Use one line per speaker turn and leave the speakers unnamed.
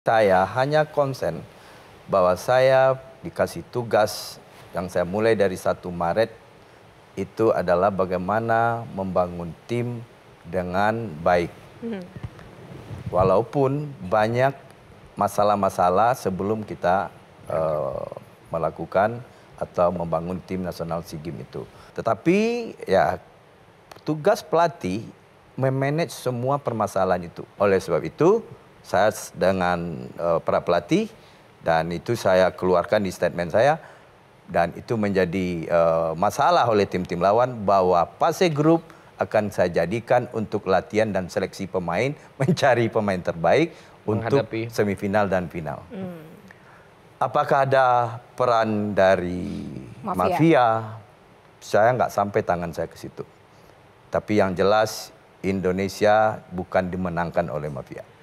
Saya hanya konsen bahwa saya dikasih tugas yang saya mulai dari satu Maret itu adalah bagaimana membangun tim dengan baik. Hmm. Walaupun banyak masalah-masalah sebelum kita uh, melakukan atau membangun tim nasional SEA Games itu. Tetapi ya tugas pelatih memanage semua permasalahan itu. Oleh sebab itu saya dengan uh, para pelatih dan itu saya keluarkan di statement saya dan itu menjadi uh, masalah oleh tim-tim lawan bahwa fase grup akan saya jadikan untuk latihan dan seleksi pemain, mencari pemain terbaik untuk semifinal dan final. Hmm. Apakah ada peran dari mafia? mafia? Saya nggak sampai tangan saya ke situ. Tapi yang jelas Indonesia bukan dimenangkan oleh mafia.